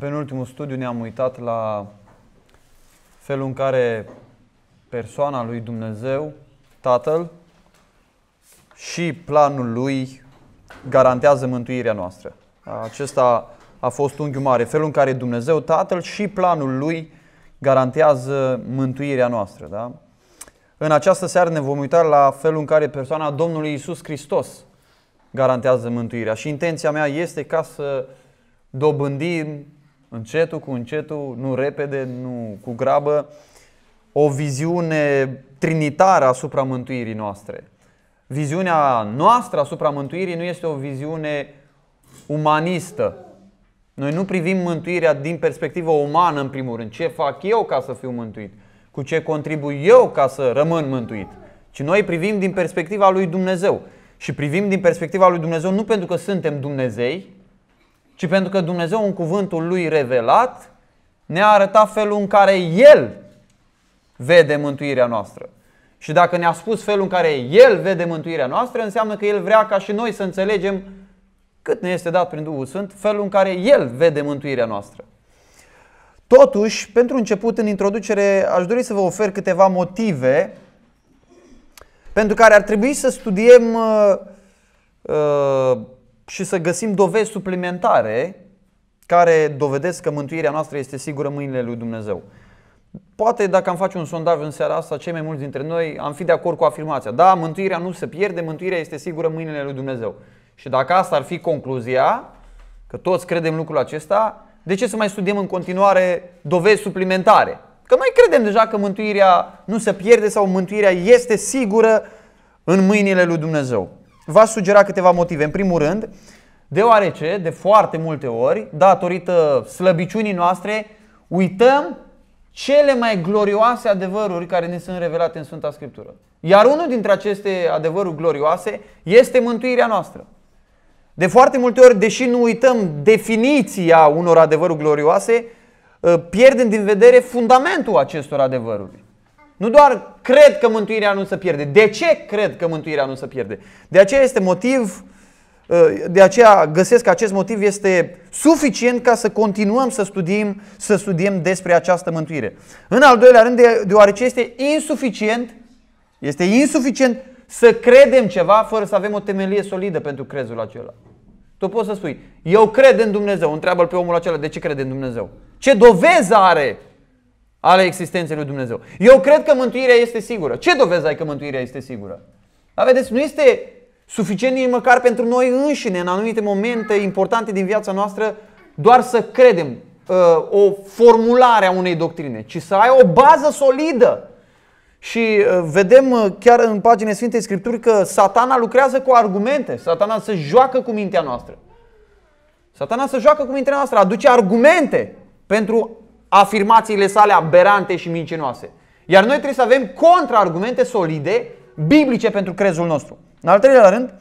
În penultimul studiu ne-am uitat la felul în care persoana lui Dumnezeu, Tatăl, și planul lui garantează mântuirea noastră. Acesta a fost unghiul mare, felul în care Dumnezeu, Tatăl și planul lui garantează mântuirea noastră. Da? În această seară ne vom uita la felul în care persoana Domnului Isus Hristos garantează mântuirea. Și intenția mea este ca să dobândim Încetul cu încetul, nu repede, nu cu grabă, o viziune trinitară asupra mântuirii noastre. Viziunea noastră asupra mântuirii nu este o viziune umanistă. Noi nu privim mântuirea din perspectivă umană, în primul rând. Ce fac eu ca să fiu mântuit? Cu ce contribui eu ca să rămân mântuit? Ci noi privim din perspectiva lui Dumnezeu. Și privim din perspectiva lui Dumnezeu nu pentru că suntem Dumnezei, ci pentru că Dumnezeu în cuvântul lui revelat ne-a arătat felul în care El vede mântuirea noastră. Și dacă ne-a spus felul în care El vede mântuirea noastră, înseamnă că El vrea ca și noi să înțelegem cât ne este dat prin Duhul Sfânt, felul în care El vede mântuirea noastră. Totuși, pentru început, în introducere, aș dori să vă ofer câteva motive pentru care ar trebui să studiem uh, uh, și să găsim dovezi suplimentare care dovedesc că mântuirea noastră este sigură în mâinile lui Dumnezeu. Poate dacă am face un sondaj în seara asta, cei mai mulți dintre noi am fi de acord cu afirmația. Da, mântuirea nu se pierde, mântuirea este sigură în mâinile lui Dumnezeu. Și dacă asta ar fi concluzia, că toți credem lucrul acesta, de ce să mai studiem în continuare dovezi suplimentare? Că noi credem deja că mântuirea nu se pierde sau mântuirea este sigură în mâinile lui Dumnezeu va sugera câteva motive. În primul rând, deoarece de foarte multe ori, datorită slăbiciunii noastre, uităm cele mai glorioase adevăruri care ne sunt revelate în Sfânta Scriptură. Iar unul dintre aceste adevăruri glorioase este mântuirea noastră. De foarte multe ori, deși nu uităm definiția unor adevăruri glorioase, ă, pierdem din vedere fundamentul acestor adevăruri. Nu doar cred că mântuirea nu se pierde. De ce cred că mântuirea nu se pierde? De aceea este motiv, uh, de aceea găsesc că acest motiv este suficient ca să continuăm să studiem, să studiem despre această mântuire. În al doilea rând, deoarece este insuficient, este insuficient să credem ceva fără să avem o temelie solidă pentru crezul acela. Tu poți să spui, eu cred în Dumnezeu. Întreabă-l pe omul acela, de ce crede în Dumnezeu? Ce dovezi are ale existenței lui Dumnezeu. Eu cred că mântuirea este sigură. Ce dovezi ai că mântuirea este sigură? Dar vedeți, nu este suficient nici măcar pentru noi înșine, în anumite momente importante din viața noastră, doar să credem uh, o formulare a unei doctrine, ci să ai o bază solidă. Și uh, vedem uh, chiar în pagine Sfintei Scripturi că satana lucrează cu argumente, satana se joacă cu mintea noastră. Satana se joacă cu mintea noastră, aduce argumente pentru afirmațiile sale aberante și mincinoase. Iar noi trebuie să avem contraargumente solide, biblice pentru crezul nostru. În al treilea rând,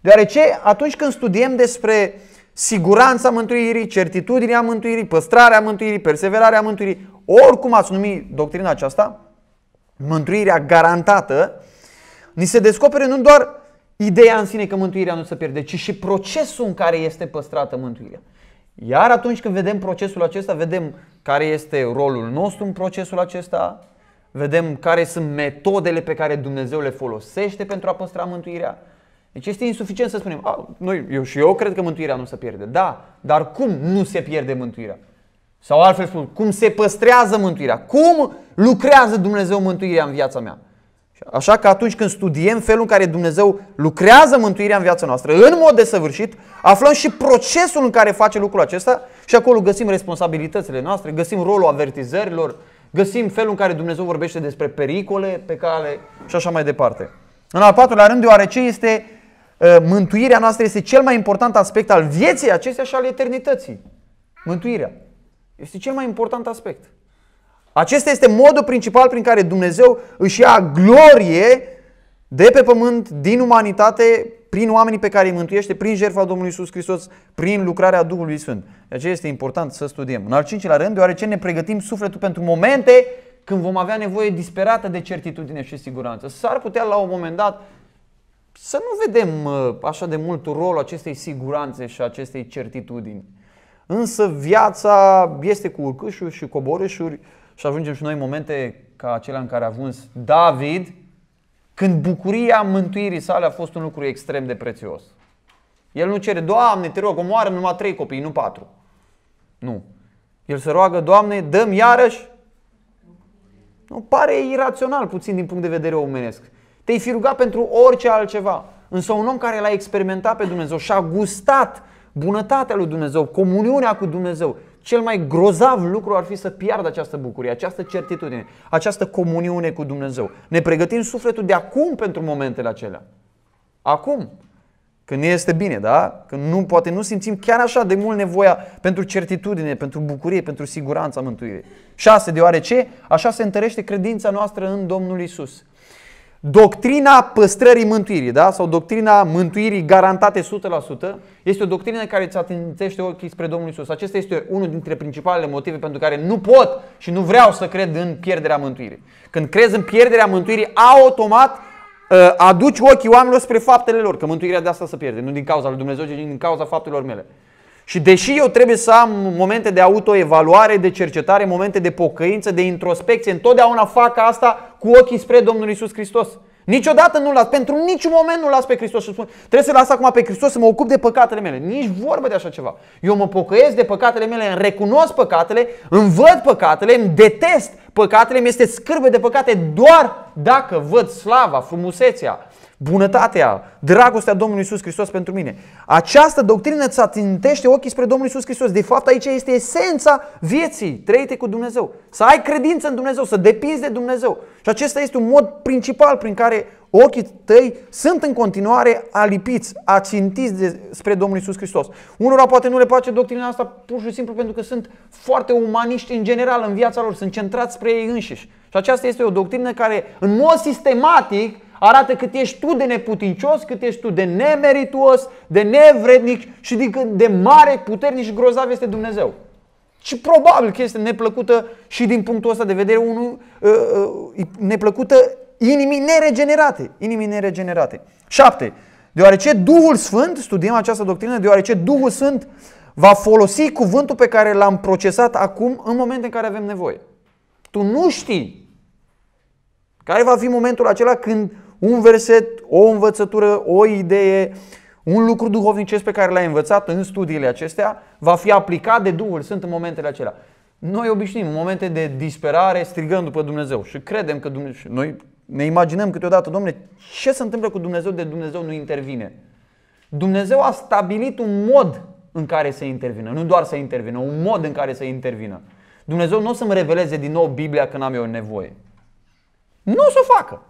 deoarece atunci când studiem despre siguranța mântuirii, certitudinea mântuirii, păstrarea mântuirii, perseverarea mântuirii, oricum ați numi doctrina aceasta, mântuirea garantată, ni se descopere nu doar ideea în sine că mântuirea nu se pierde, ci și procesul în care este păstrată mântuirea. Iar atunci când vedem procesul acesta, vedem care este rolul nostru în procesul acesta, vedem care sunt metodele pe care Dumnezeu le folosește pentru a păstra mântuirea. Deci este insuficient să spunem, a, noi, eu și eu cred că mântuirea nu se pierde. Da, dar cum nu se pierde mântuirea? Sau altfel spun, cum se păstrează mântuirea? Cum lucrează Dumnezeu mântuirea în viața mea? Așa că atunci când studiem felul în care Dumnezeu lucrează mântuirea în viața noastră, în mod desăvârșit, aflăm și procesul în care face lucrul acesta și acolo găsim responsabilitățile noastre, găsim rolul avertizărilor, găsim felul în care Dumnezeu vorbește despre pericole pe care și așa mai departe. În al patrulea rând, deoarece este ă, mântuirea noastră este cel mai important aspect al vieții acestea și al eternității. Mântuirea. Este cel mai important aspect. Acesta este modul principal prin care Dumnezeu își ia glorie de pe pământ, din umanitate, prin oamenii pe care îi mântuiește, prin jertfa Domnului Iisus Hristos, prin lucrarea Duhului Sfânt. De aceea este important să studiem. În al cincilea rând, deoarece ne pregătim sufletul pentru momente când vom avea nevoie disperată de certitudine și siguranță. S-ar putea la un moment dat să nu vedem uh, așa de mult rolul acestei siguranțe și acestei certitudini. Însă viața este cu urcâșuri și coborâșuri, și ajungem și noi în momente ca acelea în care a ajuns David, când bucuria mântuirii sale a fost un lucru extrem de prețios. El nu cere, Doamne, te rog, omoară numai trei copii, nu patru. Nu. El se roagă, Doamne, dăm iarăși. Nu pare irațional puțin din punct de vedere omenesc. Te-ai fi rugat pentru orice altceva. Însă un om care l-a experimentat pe Dumnezeu și a gustat bunătatea lui Dumnezeu, comuniunea cu Dumnezeu, cel mai grozav lucru ar fi să piardă această bucurie, această certitudine, această comuniune cu Dumnezeu. Ne pregătim sufletul de acum pentru momentele acelea. Acum. Când este bine, da? Când nu, poate nu simțim chiar așa de mult nevoia pentru certitudine, pentru bucurie, pentru siguranța mântuirii. Șase, Deoarece așa se întărește credința noastră în Domnul Isus. Doctrina păstrării mântuirii, da? sau doctrina mântuirii garantate 100%, este o doctrină care îți atințește ochii spre Domnul Isus. Acesta este unul dintre principalele motive pentru care nu pot și nu vreau să cred în pierderea mântuirii. Când crezi în pierderea mântuirii, automat uh, aduci ochii oamenilor spre faptele lor, că mântuirea de asta se pierde, nu din cauza lui Dumnezeu, ci din cauza faptelor mele. Și deși eu trebuie să am momente de autoevaluare, de cercetare, momente de pocăință, de introspecție, întotdeauna fac asta cu ochii spre Domnul Isus Hristos. Niciodată nu las, pentru niciun moment nu las pe Hristos și spun, trebuie să las acum pe Hristos să mă ocup de păcatele mele. Nici vorbă de așa ceva. Eu mă pocăiesc de păcatele mele, îmi recunosc păcatele, îmi văd păcatele, îmi detest păcatele, mi este scârbă de păcate doar dacă văd slava, frumusețea, bunătatea, dragostea Domnului Isus Hristos pentru mine. Această doctrină îți atintește ochii spre Domnul Isus Hristos. De fapt, aici este esența vieții trăite cu Dumnezeu. Să ai credință în Dumnezeu, să depinzi de Dumnezeu. Și acesta este un mod principal prin care ochii tăi sunt în continuare alipiți, ațintiți de, spre Domnul Isus Hristos. Unora poate nu le place doctrina asta pur și simplu pentru că sunt foarte umaniști în general în viața lor, sunt centrați spre ei înșiși. Și aceasta este o doctrină care în mod sistematic arată cât ești tu de neputincios, cât ești tu de nemerituos, de nevrednic și de de mare, puternic și grozav este Dumnezeu. Și probabil că este neplăcută și din punctul ăsta de vedere unul, ă, ă, neplăcută inimii neregenerate. Inimii neregenerate. 7. Deoarece Duhul Sfânt, studiem această doctrină, deoarece Duhul Sfânt va folosi cuvântul pe care l-am procesat acum în momentul în care avem nevoie. Tu nu știi care va fi momentul acela când un verset, o învățătură, o idee, un lucru duhovnicesc pe care l-ai învățat în studiile acestea va fi aplicat de Duhul Sfânt în momentele acelea. Noi obișnim în momente de disperare strigând după Dumnezeu și credem că Dumnezeu, noi ne imaginăm câteodată, domnule, ce se întâmplă cu Dumnezeu de Dumnezeu nu intervine. Dumnezeu a stabilit un mod în care să intervină, nu doar să intervină, un mod în care să intervină. Dumnezeu nu o să-mi reveleze din nou Biblia când am eu nevoie. Nu o să o facă.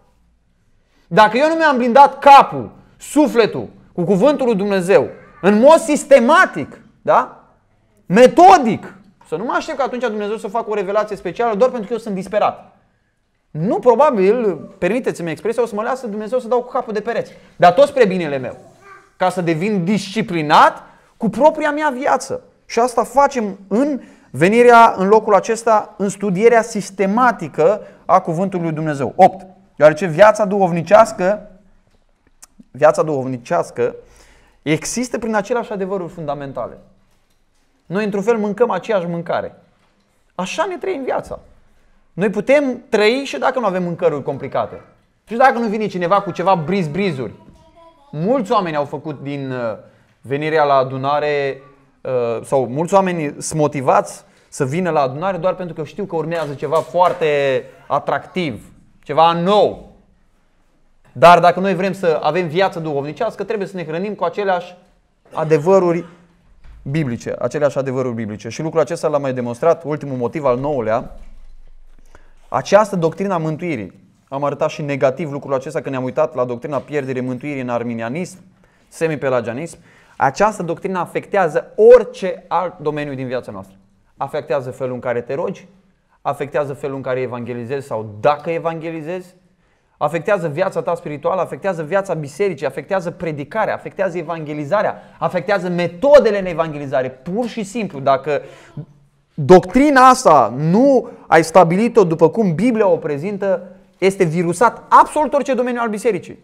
Dacă eu nu mi-am blindat capul, sufletul, cu cuvântul lui Dumnezeu, în mod sistematic, da? metodic, să nu mă aștept că atunci Dumnezeu să facă o revelație specială doar pentru că eu sunt disperat. Nu, probabil, permiteți-mi expresia, o să mă lasă Dumnezeu să dau cu capul de pereți. Dar tot spre binele meu. Ca să devin disciplinat cu propria mea viață. Și asta facem în venirea în locul acesta, în studierea sistematică a cuvântului lui Dumnezeu. 8. Deoarece viața duhovnicească, viața duhovnicească există prin aceleași adevăruri fundamentale. Noi, într-un fel, mâncăm aceeași mâncare. Așa ne trăim viața. Noi putem trăi și dacă nu avem mâncăruri complicate. Și dacă nu vine cineva cu ceva briz-brizuri. Mulți oameni au făcut din uh, venirea la adunare uh, sau mulți oameni sunt motivați să vină la adunare doar pentru că știu că urmează ceva foarte atractiv, ceva nou. Dar dacă noi vrem să avem viață duhovnicească, trebuie să ne hrănim cu aceleași adevăruri biblice, aceleași adevăruri biblice. Și lucrul acesta l a mai demonstrat, ultimul motiv al nouălea, această doctrină a mântuirii. Am arătat și negativ lucrul acesta când ne-am uitat la doctrina pierderii mântuirii în arminianism, semipelagianism. Această doctrină afectează orice alt domeniu din viața noastră. Afectează felul în care te rogi, afectează felul în care evangelizezi sau dacă evangelizezi, afectează viața ta spirituală, afectează viața bisericii, afectează predicarea, afectează evangelizarea, afectează metodele în evangelizare. Pur și simplu, dacă doctrina asta nu ai stabilit-o după cum Biblia o prezintă, este virusat absolut orice domeniu al bisericii.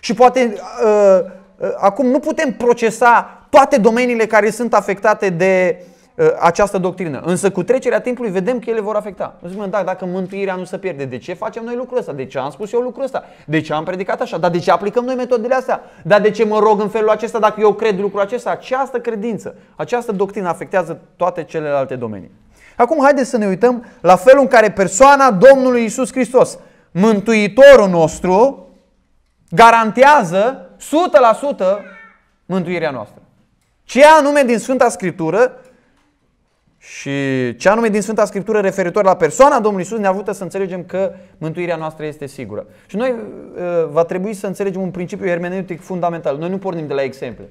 Și poate uh, uh, acum nu putem procesa toate domeniile care sunt afectate de Uh, această doctrină. Însă cu trecerea timpului vedem că ele vor afecta. Nu zicem, da, dacă mântuirea nu se pierde, de ce facem noi lucrul ăsta? De ce am spus eu lucrul ăsta? De ce am predicat așa? Dar de ce aplicăm noi metodele astea? Dar de ce mă rog în felul acesta dacă eu cred lucrul acesta? Această credință, această doctrină afectează toate celelalte domenii. Acum haideți să ne uităm la felul în care persoana Domnului Isus Hristos, Mântuitorul nostru, garantează 100% mântuirea noastră. Ce anume din Sfânta Scriptură și ce anume din Sfânta Scriptură referitor la persoana Domnului Isus ne ajută să înțelegem că mântuirea noastră este sigură. Și noi uh, va trebui să înțelegem un principiu hermeneutic fundamental. Noi nu pornim de la exemple.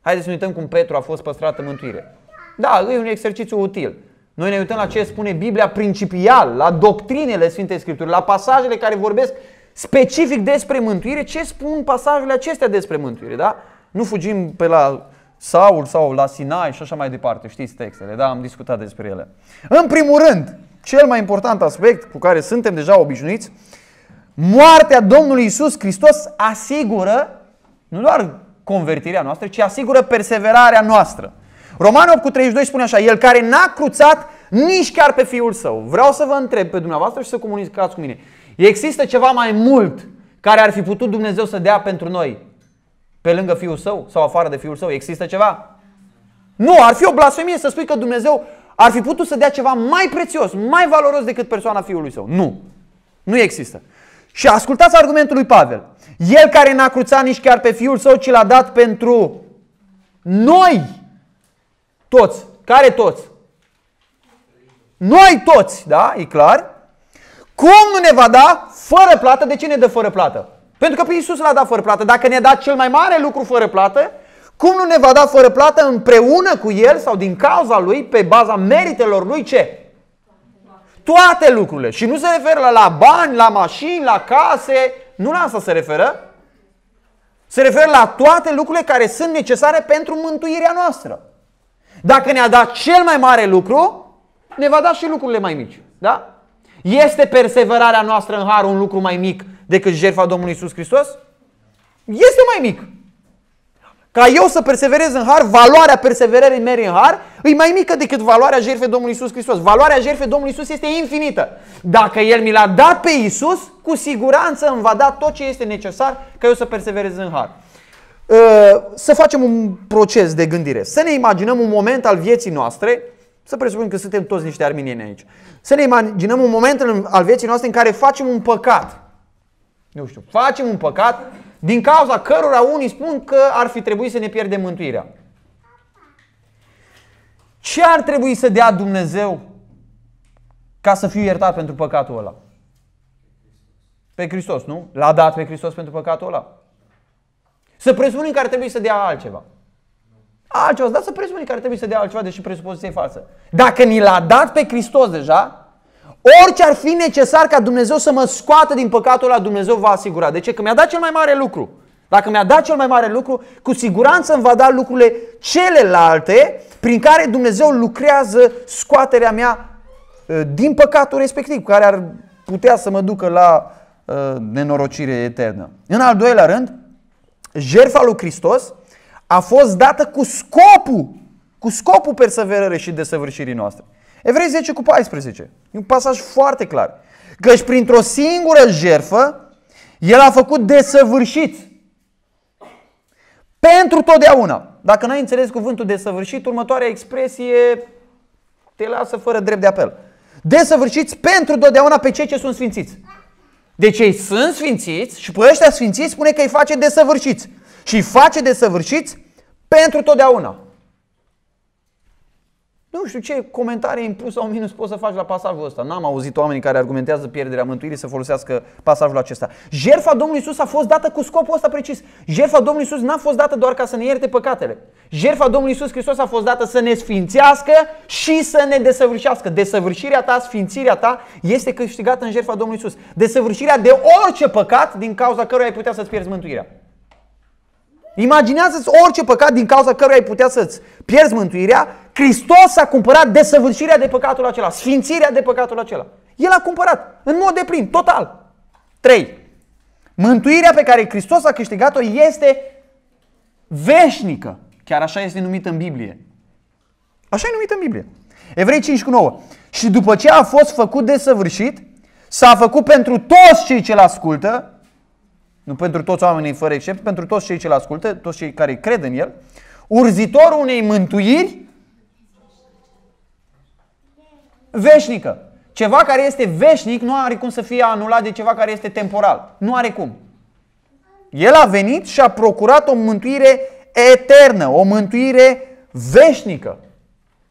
Haideți să ne uităm cum Petru a fost păstrată mântuire. Da, e un exercițiu util. Noi ne uităm la ce spune Biblia principial, la doctrinele Sfintei Scripturi, la pasajele care vorbesc specific despre mântuire, ce spun pasajele acestea despre mântuire, da? Nu fugim pe la Saul sau la Sinai și așa mai departe. Știți textele, da? Am discutat despre ele. În primul rând, cel mai important aspect cu care suntem deja obișnuiți, moartea Domnului Isus Hristos asigură nu doar convertirea noastră, ci asigură perseverarea noastră. Romanul 8 cu 32 spune așa, el care n-a cruțat nici chiar pe fiul său. Vreau să vă întreb pe dumneavoastră și să comunicați cu mine. Există ceva mai mult care ar fi putut Dumnezeu să dea pentru noi pe lângă fiul său sau afară de fiul său? Există ceva? Nu, ar fi o blasfemie să spui că Dumnezeu ar fi putut să dea ceva mai prețios, mai valoros decât persoana fiului său. Nu. Nu există. Și ascultați argumentul lui Pavel. El care n-a cruțat nici chiar pe fiul său, ci l-a dat pentru noi toți. Care toți? Noi toți, da? E clar? Cum nu ne va da fără plată? De ce ne dă fără plată? Pentru că pe Iisus l-a dat fără plată. Dacă ne-a dat cel mai mare lucru fără plată, cum nu ne va da fără plată împreună cu El sau din cauza Lui, pe baza meritelor Lui, ce? Toate lucrurile. Și nu se referă la, bani, la mașini, la case. Nu la asta se referă. Se referă la toate lucrurile care sunt necesare pentru mântuirea noastră. Dacă ne-a dat cel mai mare lucru, ne va da și lucrurile mai mici. Da? Este perseverarea noastră în har un lucru mai mic decât jertfa Domnului Isus Hristos? Este mai mic. Ca eu să perseverez în har, valoarea perseverării mele în har e mai mică decât valoarea jertfei Domnului Isus Hristos. Valoarea jertfei Domnului Isus este infinită. Dacă El mi l-a dat pe Isus, cu siguranță îmi va da tot ce este necesar ca eu să perseverez în har. Ă, să facem un proces de gândire. Să ne imaginăm un moment al vieții noastre, să presupunem că suntem toți niște arminieni aici. Să ne imaginăm un moment al vieții noastre în care facem un păcat nu știu, facem un păcat din cauza cărora unii spun că ar fi trebuit să ne pierdem mântuirea. Ce ar trebui să dea Dumnezeu ca să fiu iertat pentru păcatul ăla? Pe Hristos, nu? L-a dat pe Hristos pentru păcatul ăla. Să presupunem că ar trebui să dea altceva. Altceva, dar să presupunem că ar trebui să dea altceva, deși presupoziția e falsă. Dacă ni l-a dat pe Hristos deja, Orice ar fi necesar ca Dumnezeu să mă scoată din păcatul la Dumnezeu va asigura. De ce? Că mi-a dat cel mai mare lucru. Dacă mi-a dat cel mai mare lucru, cu siguranță îmi va da lucrurile celelalte prin care Dumnezeu lucrează scoaterea mea ă, din păcatul respectiv, care ar putea să mă ducă la uh, nenorocire eternă. În al doilea rând, jertfa lui Hristos a fost dată cu scopul, cu scopul perseverării și desăvârșirii noastre. Evrei 10 cu 14. E un pasaj foarte clar. Căci printr-o singură jerfă, el a făcut desăvârșit. Pentru totdeauna. Dacă n-ai înțeles cuvântul desăvârșit, următoarea expresie te lasă fără drept de apel. Desăvârșiți pentru totdeauna pe cei ce sunt sfințiți. Deci ei sunt sfințiți și pe ăștia sfințiți spune că îi face desăvârșiți. Și îi face desăvârșiți pentru totdeauna. Nu știu ce comentarii în plus sau minus poți să faci la pasajul ăsta. N-am auzit oamenii care argumentează pierderea mântuirii să folosească pasajul acesta. Jerfa Domnului Isus a fost dată cu scopul ăsta precis. Jerfa Domnului Isus n-a fost dată doar ca să ne ierte păcatele. Jerfa Domnului Isus Hristos a fost dată să ne sfințească și să ne desăvârșească. Desăvârșirea ta, sfințirea ta este câștigată în jerfa Domnului Isus. Desăvârșirea de orice păcat din cauza căruia ai putea să-ți pierzi mântuirea. Imaginează-ți orice păcat din cauza căruia ai putea să-ți pierzi mântuirea. Hristos a cumpărat desăvârșirea de păcatul acela, sfințirea de păcatul acela. El a cumpărat în mod deplin, total. 3. Mântuirea pe care Hristos a câștigat-o este veșnică. Chiar așa este numită în Biblie. Așa e numită în Biblie. Evrei 5 cu 9. Și după ce a fost făcut desăvârșit, s-a făcut pentru toți cei ce-l ascultă, nu pentru toți oamenii fără excepție, pentru toți cei ce îl ascultă, toți cei care cred în el, urzitorul unei mântuiri veșnică. Ceva care este veșnic nu are cum să fie anulat de ceva care este temporal. Nu are cum. El a venit și a procurat o mântuire eternă, o mântuire veșnică.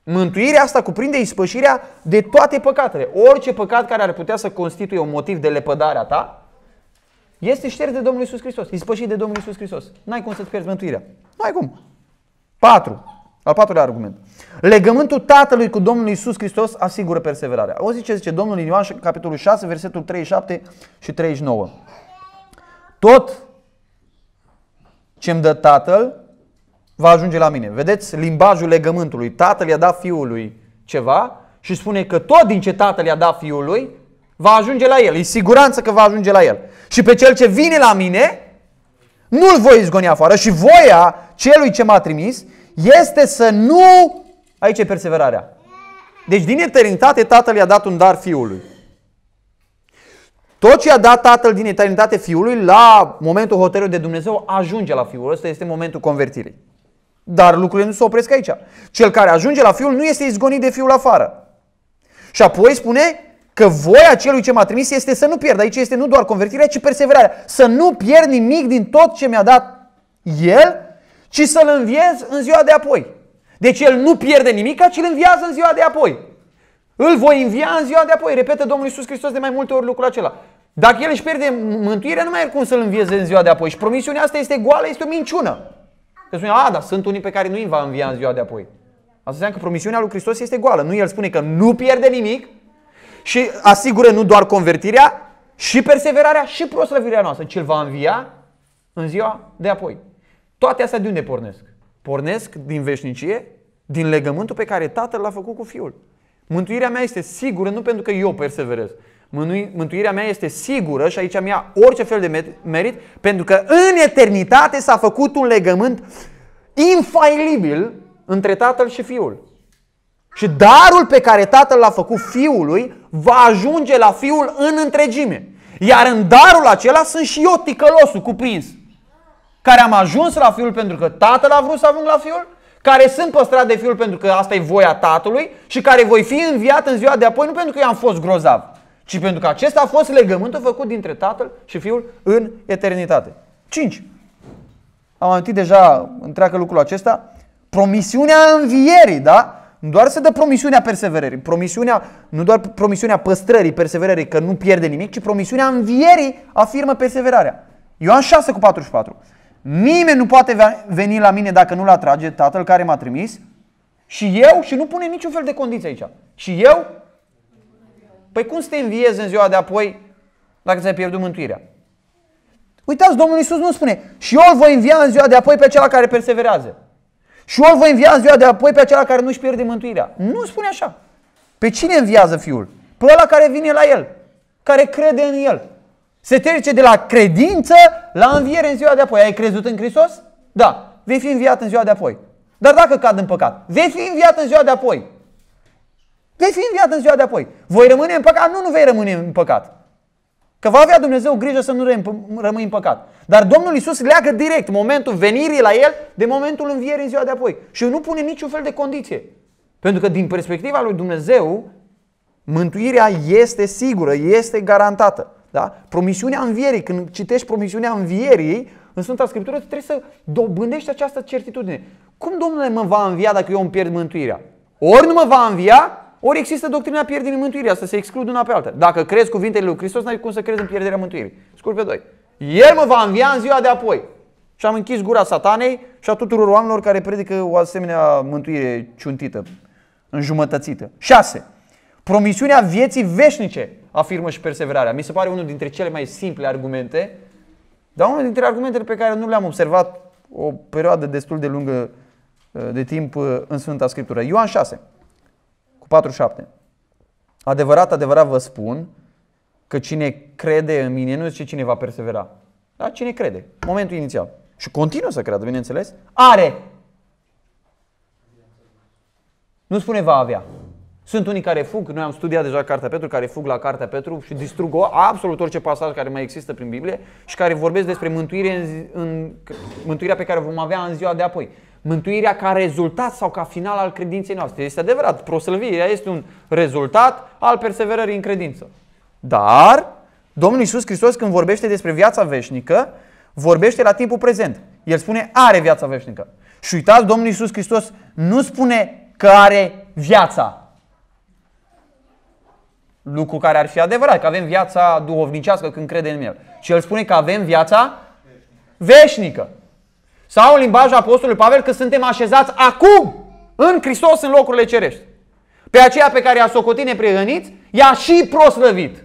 Mântuirea asta cuprinde ispășirea de toate păcatele. Orice păcat care ar putea să constituie un motiv de lepădarea ta, este șters de Domnul Isus Hristos. Ispășit de Domnul Isus Hristos. N-ai cum să-ți pierzi mântuirea. N-ai cum. Patru. Al patrulea argument. Legământul Tatălui cu Domnul Isus Hristos asigură perseverarea. O ce zice Domnul în Ioan, capitolul 6, versetul 37 și 39. Tot ce îmi dă Tatăl va ajunge la mine. Vedeți limbajul legământului. Tatăl i-a dat fiului ceva și spune că tot din ce tatăl i-a dat fiului va ajunge la el. E siguranță că va ajunge la el. Și pe cel ce vine la mine, nu-l voi izgoni afară. Și voia celui ce m-a trimis este să nu... Aici e perseverarea. Deci din eternitate tatăl i-a dat un dar fiului. Tot ce a dat tatăl din eternitate fiului, la momentul hotărârii de Dumnezeu, ajunge la fiul. Ăsta este momentul convertirii. Dar lucrurile nu se opresc aici. Cel care ajunge la fiul nu este izgonit de fiul afară. Și apoi spune, că voia celui ce m-a trimis este să nu pierd. Aici este nu doar convertirea, ci perseverarea. Să nu pierd nimic din tot ce mi-a dat El, ci să-L înviez în ziua de apoi. Deci El nu pierde nimic, ci îl înviază în ziua de apoi. Îl voi învia în ziua de apoi. Repetă Domnul Iisus Hristos de mai multe ori lucrul acela. Dacă el își pierde mântuirea, nu mai are cum să-l învieze în ziua de apoi. Și promisiunea asta este goală, este o minciună. Că spune, a, dar sunt unii pe care nu îi va învia în ziua de apoi. Asta înseamnă că promisiunea lui Hristos este goală. Nu el spune că nu pierde nimic, și asigure nu doar convertirea, și perseverarea și proslăvirea noastră, cel va învia în ziua de apoi. Toate astea de unde pornesc? Pornesc din veșnicie, din legământul pe care tatăl l-a făcut cu fiul. Mântuirea mea este sigură nu pentru că eu perseverez. Mântuirea mea este sigură și aici am ia orice fel de merit, pentru că în eternitate s-a făcut un legământ infailibil între tatăl și fiul. Și darul pe care tatăl l-a făcut fiului va ajunge la fiul în întregime. Iar în darul acela sunt și eu ticălosul cuprins. Care am ajuns la fiul pentru că tatăl a vrut să ajung la fiul, care sunt păstrat de fiul pentru că asta e voia tatălui și care voi fi înviat în ziua de apoi nu pentru că eu am fost grozav, ci pentru că acesta a fost legământul făcut dintre tatăl și fiul în eternitate. 5. Am amintit deja întreagă lucrul acesta. Promisiunea învierii, da? Doar să dă promisiunea perseverării, promisiunea, nu doar promisiunea păstrării, perseverării, că nu pierde nimic, ci promisiunea învierii afirmă perseverarea. Ioan 6 cu 44. Nimeni nu poate veni la mine dacă nu-l atrage tatăl care m-a trimis și eu, și nu pune niciun fel de condiție aici, și eu, păi cum să te înviezi în ziua de apoi dacă ți-ai pierdut mântuirea? Uitați, Domnul Isus nu spune și eu îl voi învia în ziua de apoi pe cel care perseverează și ori voi învia în ziua de apoi pe acela care nu-și pierde mântuirea. Nu spune așa. Pe cine înviază fiul? Pe ăla care vine la el, care crede în el. Se trece de la credință la înviere în ziua de apoi. Ai crezut în Hristos? Da. Vei fi înviat în ziua de apoi. Dar dacă cad în păcat, vei fi înviat în ziua de apoi. Vei fi înviat în ziua de apoi. Voi rămâne în păcat? Nu, nu vei rămâne în păcat. Că va avea Dumnezeu grijă să nu rămâi în păcat. Dar Domnul Isus leagă direct momentul venirii la El de momentul învierii în ziua de apoi. Și nu pune niciun fel de condiție. Pentru că din perspectiva lui Dumnezeu, mântuirea este sigură, este garantată. Da? Promisiunea învierii, când citești promisiunea învierii în Sfânta Scriptură, trebuie să dobândești această certitudine. Cum Domnule mă va învia dacă eu îmi pierd mântuirea? Ori nu mă va învia, ori există doctrina pierderii mântuirii, asta se exclud una pe alta. Dacă crezi cuvintele lui Hristos, n-ai cum să crezi în pierderea mântuirii. Scurt pe doi. El mă va învia în ziua de apoi. Și am închis gura satanei și a tuturor oamenilor care predică o asemenea mântuire ciuntită, înjumătățită. 6. Promisiunea vieții veșnice afirmă și perseverarea. Mi se pare unul dintre cele mai simple argumente, dar unul dintre argumentele pe care nu le-am observat o perioadă destul de lungă uh, de timp uh, în Sfânta Scriptură. Ioan 6. 47. Adevărat, adevărat vă spun că cine crede în mine, nu zice cine va persevera. Dar cine crede? Momentul inițial. Și continuă să creadă, bineînțeles. Are! Nu spune va avea. Sunt unii care fug, noi am studiat deja Cartea Petru, care fug la Cartea Petru și distrug o absolut orice pasaj care mai există prin Biblie și care vorbesc despre mântuire în, în, mântuirea pe care o vom avea în ziua de apoi. Mântuirea ca rezultat sau ca final al credinței noastre. Este adevărat, proslăvirea este un rezultat al perseverării în credință. Dar Domnul Iisus Hristos când vorbește despre viața veșnică, vorbește la timpul prezent. El spune are viața veșnică. Și uitați, Domnul Iisus Hristos nu spune că are viața. Lucru care ar fi adevărat, că avem viața duhovnicească când crede în el. Și el spune că avem viața veșnică. veșnică. Sau în limbajul Apostolului Pavel că suntem așezați acum în Hristos în locurile cerești. Pe aceea pe care i-a socotit neprihăniți, i-a și proslăvit.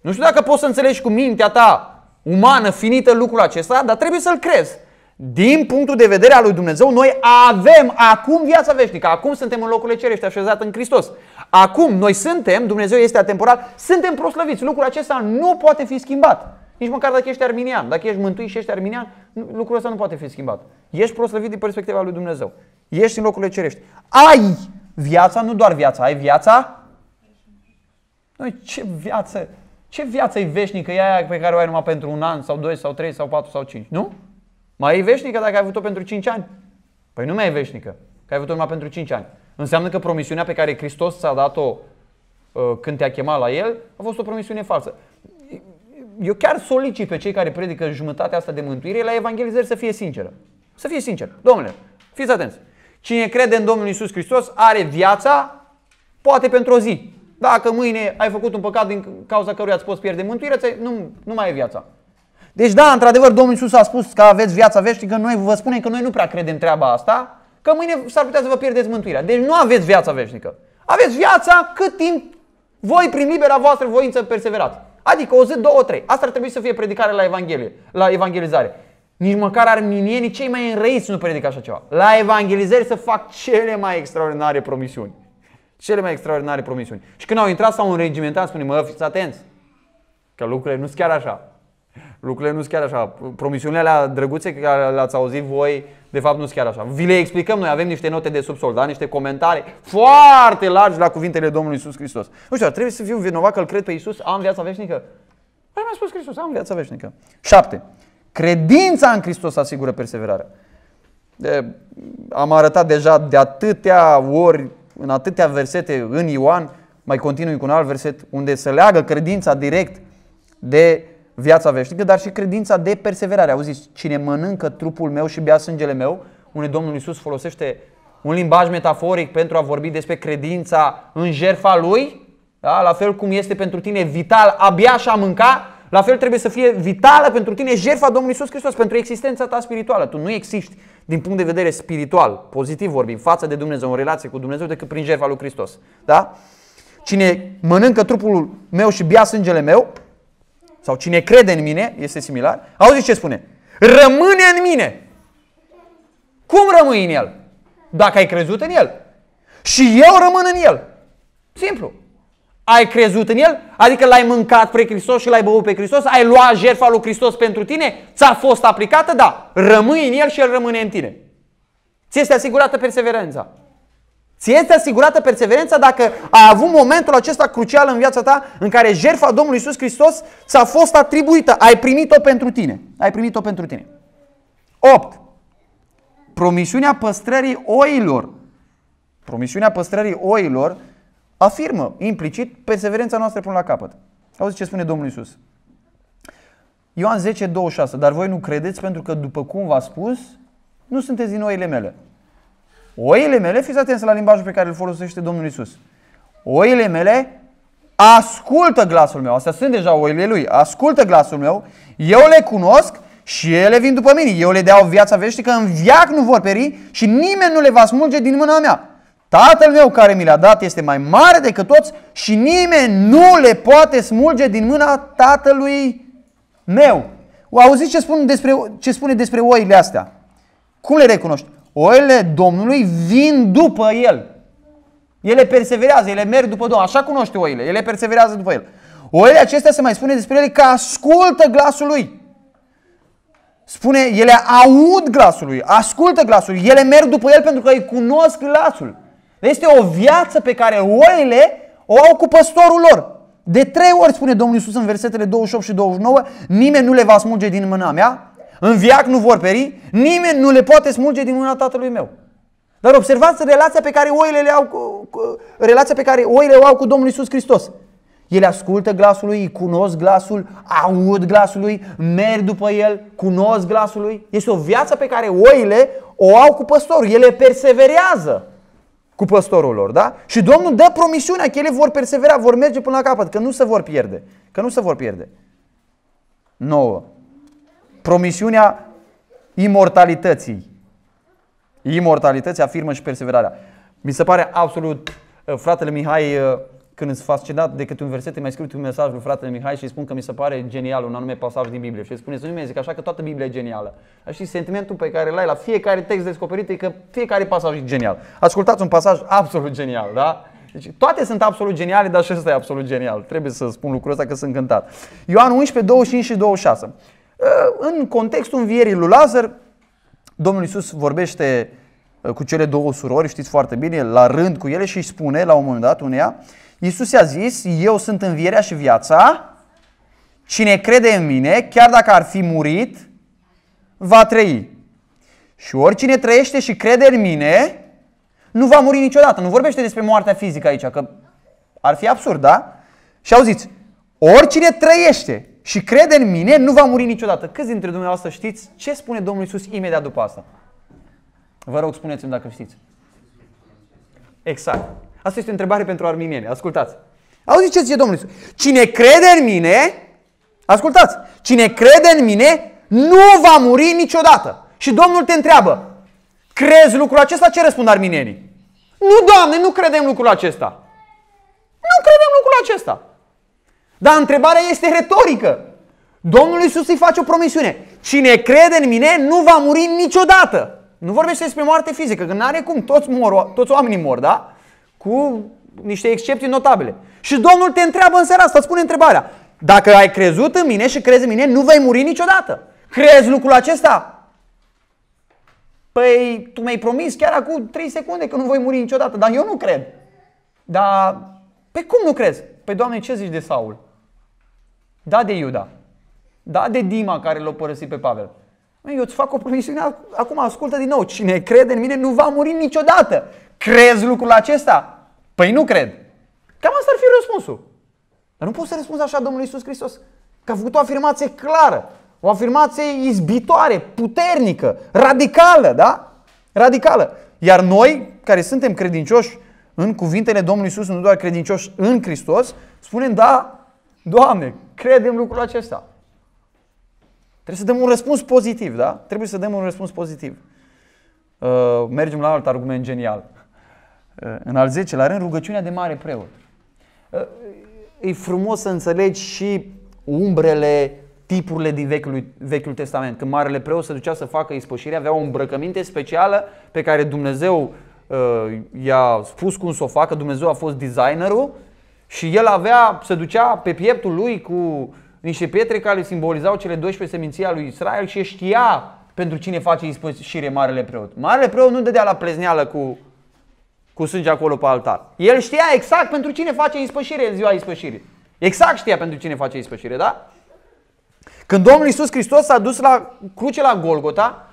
Nu știu dacă poți să înțelegi cu mintea ta umană, finită lucrul acesta, dar trebuie să-l crezi. Din punctul de vedere al lui Dumnezeu, noi avem acum viața veșnică. Acum suntem în locurile cerești, așezat în Hristos. Acum noi suntem, Dumnezeu este atemporal, suntem proslăviți. Lucrul acesta nu poate fi schimbat. Nici măcar dacă ești arminian. Dacă ești mântuit și ești arminian, lucrul ăsta nu poate fi schimbat. Ești proslăvit din perspectiva lui Dumnezeu. Ești în locurile cerești. Ai viața, nu doar viața, ai viața? Noi, ce viață, ce viață e veșnică e aia pe care o ai numai pentru un an sau doi sau trei sau patru sau cinci, nu? Mai e veșnică dacă ai avut-o pentru cinci ani? Păi nu mai e veșnică, că ai avut-o numai pentru cinci ani. Înseamnă că promisiunea pe care Hristos ți-a dat-o uh, când te-a chemat la El a fost o promisiune falsă eu chiar solicit pe cei care predică jumătatea asta de mântuire la evangelizări să fie sinceră. Să fie sincer. Domnule, fiți atenți. Cine crede în Domnul Isus Hristos are viața, poate pentru o zi. Dacă mâine ai făcut un păcat din cauza căruia îți poți pierde mântuirea, nu, nu mai e viața. Deci da, într-adevăr, Domnul Isus a spus că aveți viața veșnică, noi vă spunem că noi nu prea credem treaba asta, că mâine s-ar putea să vă pierdeți mântuirea. Deci nu aveți viața veșnică. Aveți viața cât timp voi, prin libera voastră voință, perseverați. Adică o zi, două, trei. Asta ar trebui să fie predicare la Evanghelie, la evangelizare. Nici măcar arminienii cei mai înrăiți nu predică așa ceva. La evangelizare să fac cele mai extraordinare promisiuni. Cele mai extraordinare promisiuni. Și când au intrat, sau un regimentat, spune, mă, fiți atenți, că lucrurile nu sunt chiar așa lucrurile nu sunt chiar așa. Promisiunile alea drăguțe care le-ați auzit voi, de fapt nu sunt chiar așa. Vi le explicăm noi, avem niște note de subsol, da? niște comentarii foarte largi la cuvintele Domnului Isus Hristos. Nu știu, trebuie să fiu vinovat că îl cred pe Isus, am viața veșnică? Păi mi-a spus Hristos, am viața veșnică. 7. Credința în Hristos asigură perseverarea. De, am arătat deja de atâtea ori, în atâtea versete în Ioan, mai continui cu un alt verset, unde se leagă credința direct de viața veșnică, dar și credința de perseverare. Auziți, cine mănâncă trupul meu și bea sângele meu, unde Domnul Iisus folosește un limbaj metaforic pentru a vorbi despre credința în jerfa Lui, da? la fel cum este pentru tine vital abia și a mânca, la fel trebuie să fie vitală pentru tine jertfa Domnului Iisus Hristos, pentru existența ta spirituală. Tu nu existi din punct de vedere spiritual, pozitiv vorbim, față de Dumnezeu, în relație cu Dumnezeu, decât prin jertfa lui Hristos. Da? Cine mănâncă trupul meu și bea sângele meu, sau cine crede în mine, este similar, auzi ce spune? Rămâne în mine. Cum rămâi în el? Dacă ai crezut în el. Și eu rămân în el. Simplu. Ai crezut în el, adică l-ai mâncat pe Hristos și l-ai băut pe Hristos, ai luat jertfa lui Hristos pentru tine, ți-a fost aplicată, da, rămâi în el și el rămâne în tine. Ți este asigurată perseverența. Ți este asigurată perseverența dacă a avut momentul acesta crucial în viața ta în care jertfa Domnului Isus Hristos s-a fost atribuită. Ai primit-o pentru tine. Ai primit-o pentru tine. 8. Promisiunea păstrării oilor. Promisiunea păstrării oilor afirmă implicit perseverența noastră până la capăt. Auzi ce spune Domnul Isus. Ioan 10, 26. Dar voi nu credeți pentru că după cum v-a spus, nu sunteți din oile mele. Oile mele, fiți atenți la limbajul pe care îl folosește Domnul Isus. Oile mele ascultă glasul meu. Astea sunt deja oile lui. Ascultă glasul meu, eu le cunosc și ele vin după mine. Eu le dau viața veșnică, în viac nu vor peri și nimeni nu le va smulge din mâna mea. Tatăl meu care mi l-a dat este mai mare decât toți și nimeni nu le poate smulge din mâna tatălui meu. Auziți ce, spun despre, ce spune despre oile astea? Cum le recunoști? Oile Domnului vin după el. Ele perseverează, ele merg după Domnul. Așa cunoște oile, ele perseverează după el. Oile acestea se mai spune despre ele că ascultă glasul lui. Spune, ele aud glasul lui, ascultă glasul lui, ele merg după el pentru că îi cunosc glasul. Este o viață pe care oile o au cu păstorul lor. De trei ori spune Domnul Iisus în versetele 28 și 29, nimeni nu le va smulge din mâna mea, în viac nu vor peri, nimeni nu le poate smulge din mâna tatălui meu. Dar observați relația pe care oile, le au cu, cu, relația pe care oile le au cu Domnul Isus Hristos. Ele ascultă glasul lui, îi cunosc glasul, aud glasul lui, merg după el, cunosc glasul lui. Este o viață pe care oile o au cu păstorul. Ele perseverează cu păstorul lor, da? Și Domnul dă promisiunea că ele vor persevera, vor merge până la capăt, că nu se vor pierde, că nu se vor pierde. 9 promisiunea imortalității. Imortalității afirmă și perseverarea. Mi se pare absolut, uh, fratele Mihai, uh, când îți fascinat de câte un verset, îmi mai scriu un mesaj lui fratele Mihai și îi spun că mi se pare genial un anume pasaj din Biblie. Și îi spune, nu zic așa că toată Biblia e genială. Și sentimentul pe care îl ai la fiecare text descoperit e că fiecare pasaj e genial. Ascultați un pasaj absolut genial, da? Deci toate sunt absolut geniale, dar și ăsta e absolut genial. Trebuie să spun lucrul ăsta că sunt încântat. Ioan 11, 25 și 26. Ă, în contextul învierii lui Lazar, Domnul Iisus vorbește ă, cu cele două surori, știți foarte bine, la rând cu ele și îi spune la un moment dat uneia, Iisus i-a zis, eu sunt învierea și viața, cine crede în mine, chiar dacă ar fi murit, va trăi. Și oricine trăiește și crede în mine, nu va muri niciodată. Nu vorbește despre moartea fizică aici, că ar fi absurd, da? Și auziți, oricine trăiește și crede în mine, nu va muri niciodată. Câți dintre dumneavoastră știți ce spune Domnul Isus imediat după asta? Vă rog, spuneți-mi dacă știți. Exact. Asta este o întrebare pentru arminieni. Ascultați. Auzi ce zice Domnul Isus. Cine crede în mine, ascultați, cine crede în mine nu va muri niciodată. Și Domnul te întreabă, crezi lucrul acesta? Ce răspund arminienii? Nu, Doamne, nu credem lucrul acesta. Nu credem lucrul acesta. Dar întrebarea este retorică. Domnul Iisus îi face o promisiune. Cine crede în mine nu va muri niciodată. Nu vorbește despre moarte fizică, că nu are cum. Toți, mor, toți oamenii mor, da? Cu niște excepții notabile. Și Domnul te întreabă în seara asta, îți pune întrebarea. Dacă ai crezut în mine și crezi în mine, nu vei muri niciodată. Crezi lucrul acesta? Păi tu mi-ai promis chiar acum 3 secunde că nu voi muri niciodată, dar eu nu cred. Dar, pe cum nu crezi? Păi Doamne, ce zici de Saul? Da de Iuda. Da de Dima care l-a părăsit pe Pavel. Eu îți fac o promisiune, acum ascultă din nou. Cine crede în mine nu va muri niciodată. Crezi lucrul acesta? Păi nu cred. Cam asta ar fi răspunsul. Dar nu poți să răspunzi așa Domnul Isus Hristos. Că a făcut o afirmație clară, o afirmație izbitoare, puternică, radicală, da? Radicală. Iar noi, care suntem credincioși în cuvintele Domnului Isus, nu doar credincioși în Hristos, spunem da Doamne, credem lucrul acesta. Trebuie să dăm un răspuns pozitiv, da? Trebuie să dăm un răspuns pozitiv. Uh, mergem la alt argument genial. Uh, în al 10 la rând, rugăciunea de mare preot. Uh, e frumos să înțelegi și umbrele, tipurile din Vechiul, Vechiul Testament. Când marele preot se ducea să facă ispășirea, avea o îmbrăcăminte specială pe care Dumnezeu uh, i-a spus cum să o facă, Dumnezeu a fost designerul și el avea, se ducea pe pieptul lui cu niște pietre care simbolizau cele 12 seminții ale lui Israel și știa pentru cine face ispășire Marele Preot. Marele Preot nu dădea la plezneală cu, cu sânge acolo pe altar. El știa exact pentru cine face ispășire în ziua ispășirii. Exact știa pentru cine face ispășire, da? Când Domnul Isus Hristos s-a dus la cruce la Golgota,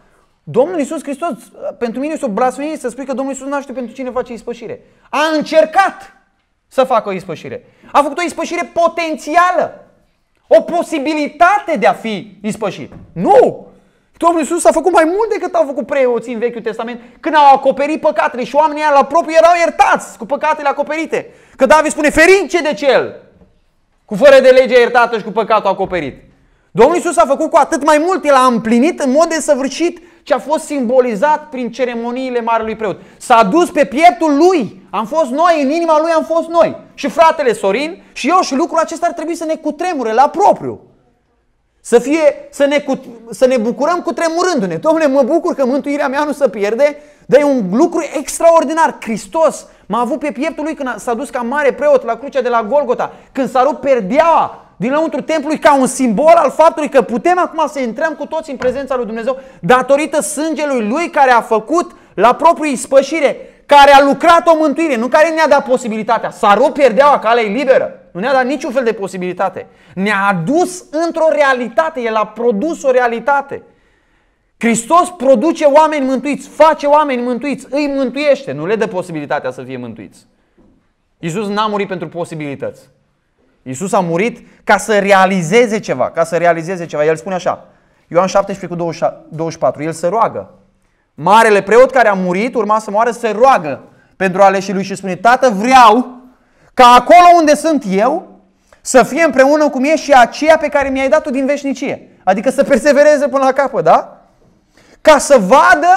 Domnul Isus Hristos, uh, pentru mine este o blasfemie să spui că Domnul Isus nu știe pentru cine face ispășire. A încercat să facă o ispășire. A făcut o ispășire potențială. O posibilitate de a fi ispășit. Nu! Domnul Iisus a făcut mai mult decât au făcut preoții în Vechiul Testament când au acoperit păcatele și oamenii la propriu erau iertați cu păcatele acoperite. Că David spune ferice de cel cu fără de lege iertată și cu păcatul acoperit. Domnul Iisus a făcut cu atât mai mult, el a împlinit în mod desăvârșit ce a fost simbolizat prin ceremoniile Marelui Preot. S-a dus pe pieptul lui am fost noi, în inima lui am fost noi. Și fratele Sorin și eu și lucrul acesta ar trebui să ne cutremure la propriu. Să, fie, să, ne, cu, să ne bucurăm cu tremurându-ne. Domnule, mă bucur că mântuirea mea nu se pierde, dar e un lucru extraordinar. Hristos m-a avut pe pieptul lui când s-a dus ca mare preot la crucea de la Golgota, când s-a rupt perdeaua lăuntru templului ca un simbol al faptului că putem acum să intrăm cu toți în prezența lui Dumnezeu datorită sângelui lui care a făcut la propriu ispășire care a lucrat o mântuire, nu care ne-a dat posibilitatea. S-a rupt pierdeaua, calea e liberă. Nu ne-a dat niciun fel de posibilitate. Ne-a adus într-o realitate, El a produs o realitate. Hristos produce oameni mântuiți, face oameni mântuiți, îi mântuiește, nu le dă posibilitatea să fie mântuiți. Iisus n-a murit pentru posibilități. Iisus a murit ca să realizeze ceva, ca să realizeze ceva. El spune așa, Ioan 17 cu 24, el se roagă Marele preot care a murit, urma să moară, se roagă pentru aleșii lui și spune, Tată, vreau ca acolo unde sunt eu să fie împreună cu mine și aceea pe care mi-ai dat-o din veșnicie. Adică să persevereze până la capăt, da? Ca să vadă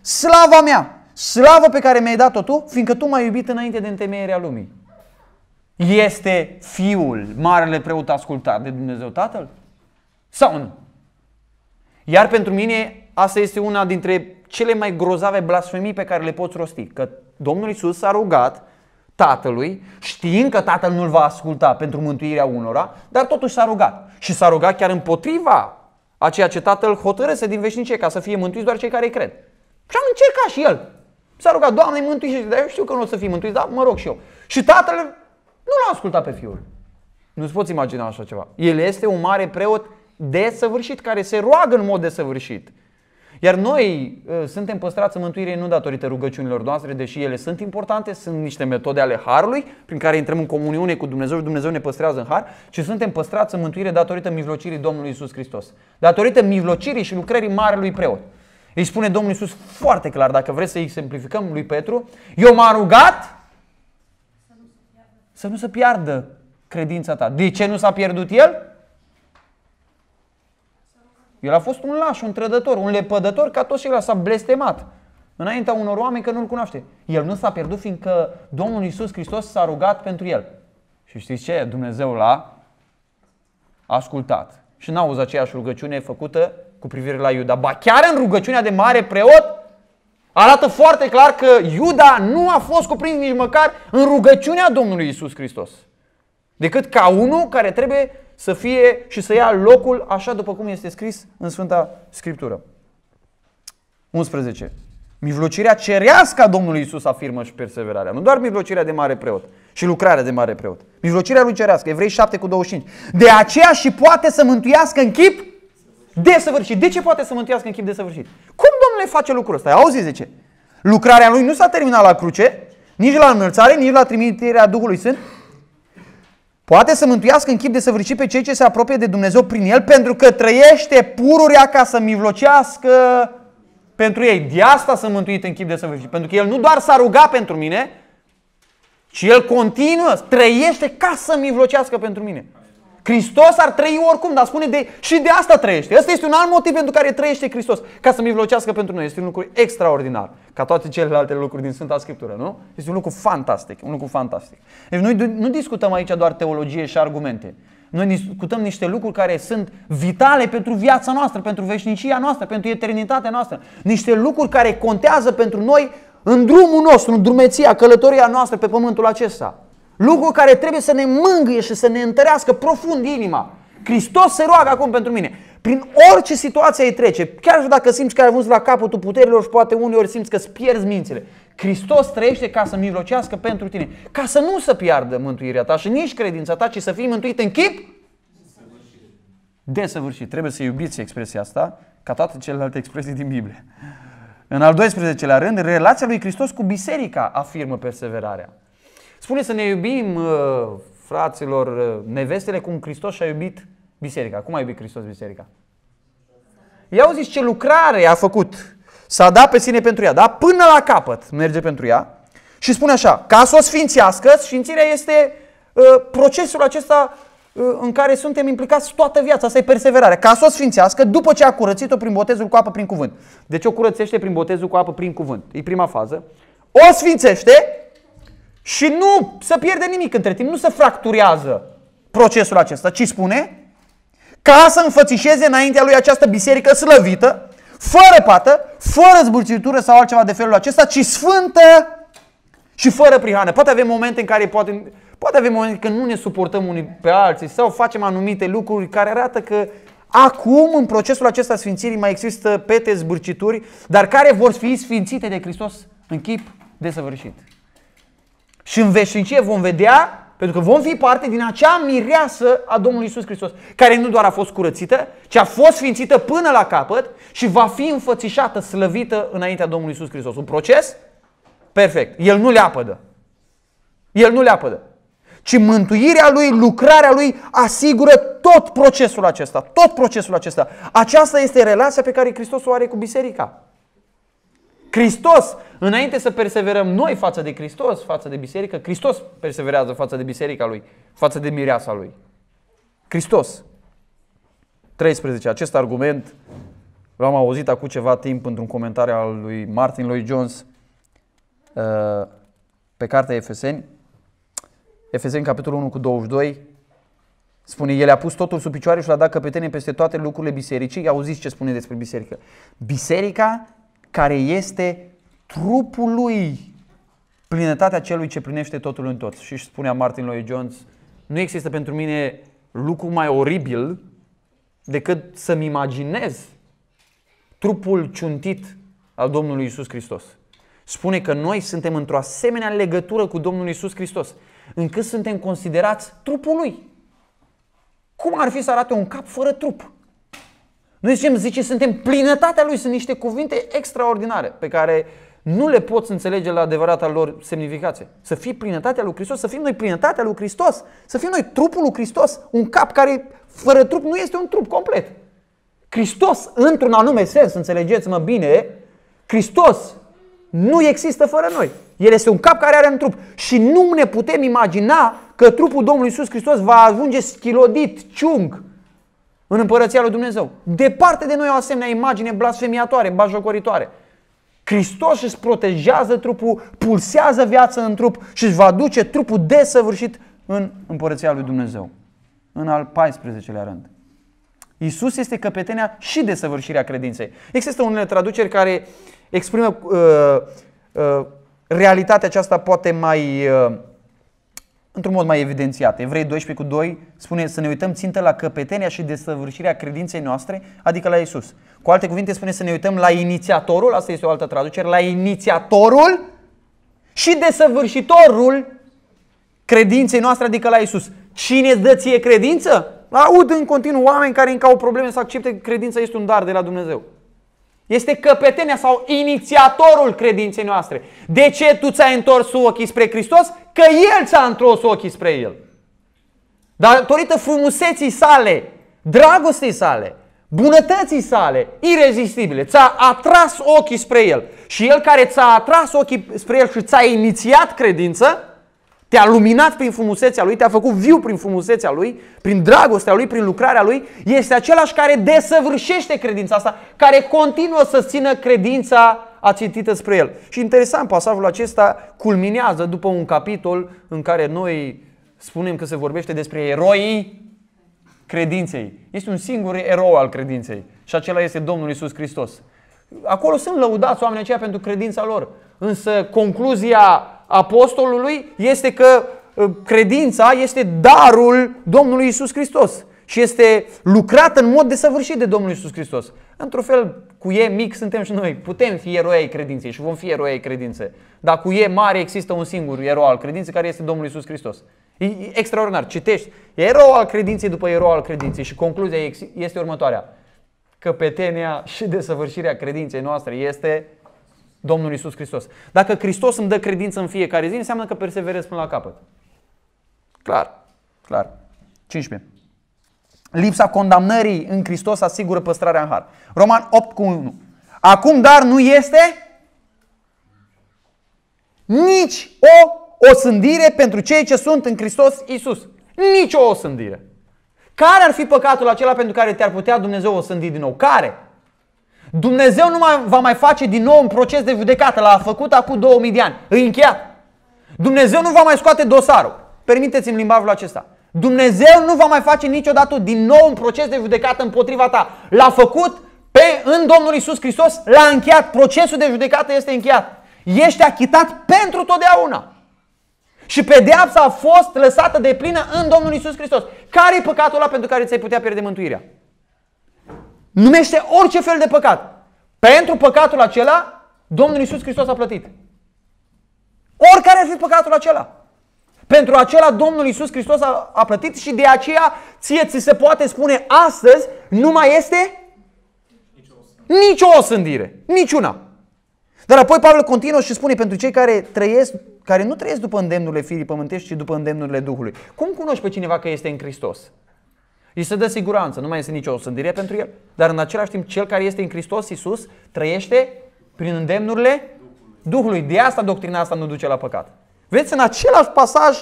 slava mea, slava pe care mi-ai dat-o tu, fiindcă tu m-ai iubit înainte de întemeierea lumii. Este Fiul, Marele Preot ascultat de Dumnezeu Tatăl? Sau nu? Iar pentru mine asta este una dintre cele mai grozave blasfemii pe care le poți rosti. Că Domnul Isus s-a rugat tatălui, știind că tatăl nu-l va asculta pentru mântuirea unora, dar totuși s-a rugat. Și s-a rugat chiar împotriva a ceea ce tatăl hotărăse din veșnicie ca să fie mântuiți doar cei care cred. Și am încercat și el. S-a rugat, Doamne, mântuiește dar eu știu că nu o să fii mântuit, dar mă rog și eu. Și tatăl nu l-a ascultat pe fiul. Nu-ți poți imagina așa ceva. El este un mare preot desăvârșit, care se roagă în mod desăvârșit. Iar noi ă, suntem păstrați în mântuire nu datorită rugăciunilor noastre, deși ele sunt importante, sunt niște metode ale harului prin care intrăm în comuniune cu Dumnezeu și Dumnezeu ne păstrează în har, ci suntem păstrați în mântuire datorită mijlocirii Domnului Isus Hristos. Datorită mijlocirii și lucrării marelui preot. Îi spune Domnul Isus foarte clar, dacă vreți să exemplificăm lui Petru, eu m-am rugat să nu se piardă credința ta. De ce nu s-a pierdut el? El a fost un laș, un trădător, un lepădător ca toți ceilalți, s-a blestemat înaintea unor oameni că nu-L cunoaște. El nu s-a pierdut fiindcă Domnul Isus Hristos s-a rugat pentru el. Și știți ce? Dumnezeu l-a ascultat. Și n-a auzit aceeași rugăciune făcută cu privire la Iuda. Ba chiar în rugăciunea de mare preot arată foarte clar că Iuda nu a fost cuprins nici măcar în rugăciunea Domnului Isus Hristos. Decât ca unul care trebuie să fie și să ia locul așa după cum este scris în Sfânta Scriptură. 11. Mivlocirea cerească a Domnului Isus afirmă și perseverarea. Nu doar mivlocirea de mare preot și lucrarea de mare preot. Mivlocirea lui cerească, Evrei 7 cu 25. De aceea și poate să mântuiască în chip desăvârșit. De ce poate să mântuiască în chip desăvârșit? Cum Domnule face lucrul ăsta? Auzi, zice. Lucrarea lui nu s-a terminat la cruce, nici la înălțare, nici la trimiterea Duhului Sfânt, Poate să mântuiască în chip de săvârșit pe cei ce se apropie de Dumnezeu prin el pentru că trăiește pururea ca să mivlocească pentru ei. De asta sunt mântuit în chip de săvârșit. Pentru că el nu doar s-a rugat pentru mine, ci el continuă, trăiește ca să mivlocească pentru mine. Hristos ar trăi oricum, dar spune de, și de asta trăiește. Ăsta este un alt motiv pentru care trăiește Hristos, ca să mijlocească pentru noi. Este un lucru extraordinar, ca toate celelalte lucruri din Sfânta Scriptură, nu? Este un lucru fantastic, un lucru fantastic. Deci noi nu discutăm aici doar teologie și argumente. Noi discutăm niște lucruri care sunt vitale pentru viața noastră, pentru veșnicia noastră, pentru eternitatea noastră. Niște lucruri care contează pentru noi în drumul nostru, în drumeția, călătoria noastră pe pământul acesta. Lucru care trebuie să ne mângâie și să ne întărească profund inima. Hristos se roagă acum pentru mine. Prin orice situație ai trece, chiar și dacă simți că ai ajuns la capătul puterilor și poate uneori simți că îți pierzi mințile, Hristos trăiește ca să mijlocească pentru tine, ca să nu să piardă mântuirea ta și nici credința ta, ci să fii mântuit în chip desăvârșit. desăvârșit. Trebuie să iubiți expresia asta, ca toate celelalte expresii din Biblie. În al 12-lea rând, relația lui Hristos cu biserica afirmă perseverarea. Spune să ne iubim, uh, fraților, uh, nevestele, cum Hristos și-a iubit biserica. Cum a iubit Hristos biserica? Ia zis ce lucrare a făcut. S-a dat pe sine pentru ea, da? Până la capăt merge pentru ea. Și spune așa, ca să o sfințească, sfințirea este uh, procesul acesta uh, în care suntem implicați toată viața. Asta e perseverarea. Ca să o sfințească după ce a curățit-o prin botezul cu apă prin cuvânt. Deci o curățește prin botezul cu apă prin cuvânt. E prima fază. O sfințește și nu să pierde nimic între timp, nu se fracturează procesul acesta, ci spune ca să înfățișeze înaintea lui această biserică slăvită, fără pată, fără zburcitură sau altceva de felul acesta, ci sfântă și fără prihană. Poate avem momente în care poate, poate avem momente când nu ne suportăm unii pe alții sau facem anumite lucruri care arată că acum, în procesul acesta sfințirii, mai există pete zbârcituri, dar care vor fi sfințite de Hristos în chip desăvârșit. Și în veșnicie vom vedea pentru că vom fi parte din acea mireasă a Domnului Isus Hristos, care nu doar a fost curățită, ci a fost sfințită până la capăt și va fi înfățișată, slăvită înaintea Domnului Isus Hristos. Un proces perfect. El nu le apădă. El nu le apădă. Ci mântuirea lui, lucrarea lui asigură tot procesul acesta, tot procesul acesta. Aceasta este relația pe care Hristos o are cu biserica. Hristos, înainte să perseverăm noi față de Hristos, față de biserică, Hristos perseverează față de biserica lui, față de mireasa lui. Hristos. 13. Acest argument l-am auzit acum ceva timp într-un comentariu al lui Martin Lloyd Jones uh, pe cartea Efeseni. Efeseni, capitolul 1 cu 22, Spune, el a pus totul sub picioare și l-a dat căpetenie peste toate lucrurile bisericii. Auziți ce spune despre biserică. Biserica care este trupul lui, plinătatea celui ce plinește totul în tot. Și își spunea Martin Lloyd-Jones, nu există pentru mine lucru mai oribil decât să-mi imaginez trupul ciuntit al Domnului Isus Hristos. Spune că noi suntem într-o asemenea legătură cu Domnul Isus Hristos, încât suntem considerați trupul lui. Cum ar fi să arate un cap fără trup? Noi zicem, zice, suntem plinătatea lui, sunt niște cuvinte extraordinare pe care nu le poți înțelege la adevărata lor semnificație. Să fii plinătatea lui Hristos, să fim noi plinătatea lui Hristos, să fim noi trupul lui Hristos, un cap care fără trup nu este un trup complet. Hristos, într-un anume sens, înțelegeți-mă bine, Hristos nu există fără noi. El este un cap care are un trup și nu ne putem imagina că trupul Domnului Iisus Hristos va ajunge schilodit, ciung, în împărăția lui Dumnezeu. Departe de noi o asemenea imagine blasfemiatoare, bajocoritoare. Hristos își protejează trupul, pulsează viața în trup și își va duce trupul desăvârșit în împărăția lui Dumnezeu. În al 14-lea rând. Isus este căpetenia și desăvârșirea credinței. Există unele traduceri care exprimă uh, uh, realitatea aceasta poate mai uh, într-un mod mai evidențiat. Evrei 12 cu 2 spune să ne uităm țintă la căpetenia și desăvârșirea credinței noastre, adică la Isus. Cu alte cuvinte spune să ne uităm la inițiatorul, asta este o altă traducere, la inițiatorul și desăvârșitorul credinței noastre, adică la Isus. Cine dă ție credință? Aud în continuu oameni care încă au probleme să accepte că credința este un dar de la Dumnezeu. Este căpetenia sau inițiatorul credinței noastre. De ce tu ți-ai întors ochii spre Hristos? Că El ți-a întors ochii spre El. Datorită frumuseții sale, dragostei sale, bunătății sale, irezistibile, ți-a atras ochii spre El. Și El care ți-a atras ochii spre El și ți-a inițiat credință, te-a luminat prin frumusețea Lui, te-a făcut viu prin frumusețea Lui, prin dragostea Lui, prin lucrarea Lui. Este același care desăvârșește credința asta, care continuă să țină credința ațintită spre El. Și interesant, pasajul acesta culminează după un capitol în care noi spunem că se vorbește despre eroii credinței. Este un singur erou al credinței și acela este Domnul Isus Hristos. Acolo sunt lăudați oamenii aceia pentru credința lor, însă concluzia apostolului este că uh, credința este darul Domnului Isus Hristos și este lucrată în mod desăvârșit de Domnul Isus Hristos. Într-un fel, cu E mic suntem și noi. Putem fi eroi ai credinței și vom fi eroi ai credinței. Dar cu E mare există un singur erou al credinței care este Domnul Isus Hristos. E extraordinar. Citești erou al credinței după erou al credinței și concluzia este următoarea. Căpetenia și desăvârșirea credinței noastre este Domnul Isus Hristos. Dacă Hristos îmi dă credință în fiecare zi, înseamnă că perseverez până la capăt. Clar, clar. 15. Lipsa condamnării în Hristos asigură păstrarea în har. Roman 8 cu 1. Acum dar nu este nici o osândire pentru cei ce sunt în Hristos Isus. Nici o osândire. Care ar fi păcatul acela pentru care te-ar putea Dumnezeu osândi din nou? Care? Dumnezeu nu mai, va mai face din nou un proces de judecată. L-a făcut acum 2000 de ani. Îi încheia. Dumnezeu nu va mai scoate dosarul. Permiteți-mi limbajul acesta. Dumnezeu nu va mai face niciodată din nou un proces de judecată împotriva ta. L-a făcut pe, în Domnul Isus Hristos, l-a încheiat. Procesul de judecată este încheiat. Ești achitat pentru totdeauna. Și pedeapsa a fost lăsată de plină în Domnul Isus Hristos. Care e păcatul ăla pentru care ți-ai putea pierde mântuirea? Numește orice fel de păcat. Pentru păcatul acela, Domnul Iisus Hristos a plătit. Oricare ar fi păcatul acela. Pentru acela Domnul Iisus Hristos a, a plătit și de aceea ție ți se poate spune astăzi nu mai este nicio osândire. Niciuna. Dar apoi Pavel continuă și spune pentru cei care trăiesc, care nu trăiesc după îndemnurile firii pământești, ci după îndemnurile Duhului. Cum cunoști pe cineva că este în Hristos? Îi se dă siguranță, nu mai este nicio osândire pentru el, dar în același timp cel care este în Hristos Iisus trăiește prin îndemnurile Duhului. De asta doctrina asta nu duce la păcat. Vedeți, în același pasaj,